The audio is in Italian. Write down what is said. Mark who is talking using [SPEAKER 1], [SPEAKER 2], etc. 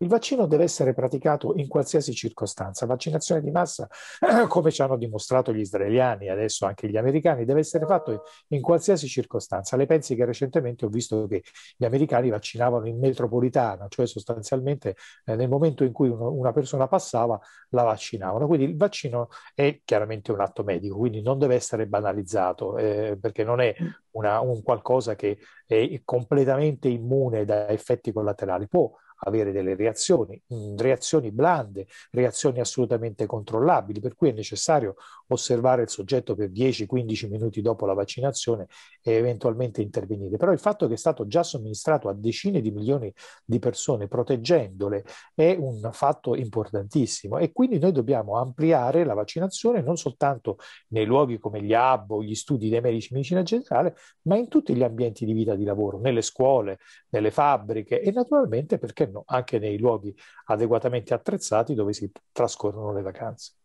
[SPEAKER 1] Il vaccino deve essere praticato in qualsiasi circostanza. Vaccinazione di massa, come ci hanno dimostrato gli israeliani, adesso anche gli americani, deve essere fatto in qualsiasi circostanza. Le pensi che recentemente ho visto che gli americani vaccinavano in metropolitana, cioè sostanzialmente eh, nel momento in cui una persona passava la vaccinavano. Quindi il vaccino è chiaramente un atto medico, quindi non deve essere banalizzato eh, perché non è una, un qualcosa che è completamente immune da effetti collaterali. Può avere delle reazioni, mm, reazioni blande, reazioni assolutamente controllabili, per cui è necessario osservare il soggetto per 10-15 minuti dopo la vaccinazione e eventualmente intervenire. Però il fatto che è stato già somministrato a decine di milioni di persone proteggendole è un fatto importantissimo e quindi noi dobbiamo ampliare la vaccinazione non soltanto nei luoghi come gli hub o gli studi dei medici di medicina generale, ma in tutti gli ambienti di vita di lavoro, nelle scuole, nelle fabbriche e naturalmente perché all'interno, anche nei luoghi adeguatamente attrezzati dove si trascorrono le vacanze.